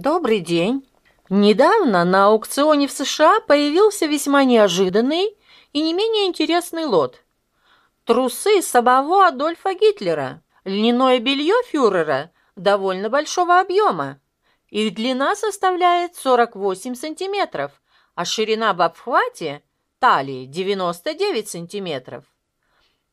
Добрый день. Недавно на аукционе в США появился весьма неожиданный и не менее интересный лот. Трусы самого Адольфа Гитлера, льняное белье фюрера довольно большого объема. Их длина составляет 48 сантиметров, а ширина в обхвате талии 99 сантиметров.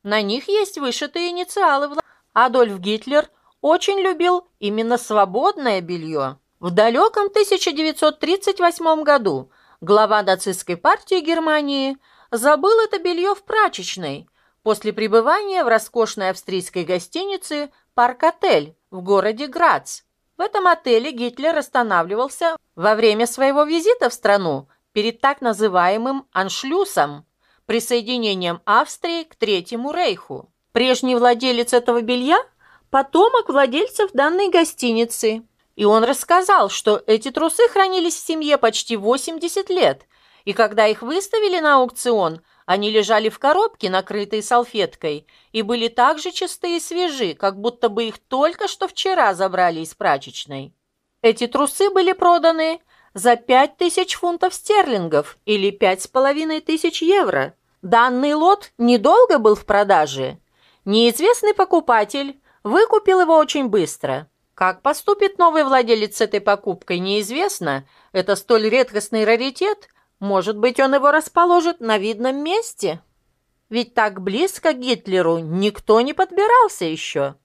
На них есть вышитые инициалы. Адольф Гитлер очень любил именно свободное белье. В далеком 1938 году глава нацистской партии Германии забыл это белье в прачечной после пребывания в роскошной австрийской гостинице «Парк-отель» в городе Грац. В этом отеле Гитлер останавливался во время своего визита в страну перед так называемым «аншлюсом» – присоединением Австрии к Третьему Рейху. Прежний владелец этого белья – потомок владельцев данной гостиницы – и он рассказал, что эти трусы хранились в семье почти 80 лет, и когда их выставили на аукцион, они лежали в коробке, накрытой салфеткой, и были так же чистые и свежи, как будто бы их только что вчера забрали из прачечной. Эти трусы были проданы за 5000 фунтов стерлингов или 5500 евро. Данный лот недолго был в продаже. Неизвестный покупатель выкупил его очень быстро – как поступит новый владелец с этой покупкой, неизвестно. Это столь редкостный раритет. Может быть, он его расположит на видном месте? Ведь так близко к Гитлеру никто не подбирался еще.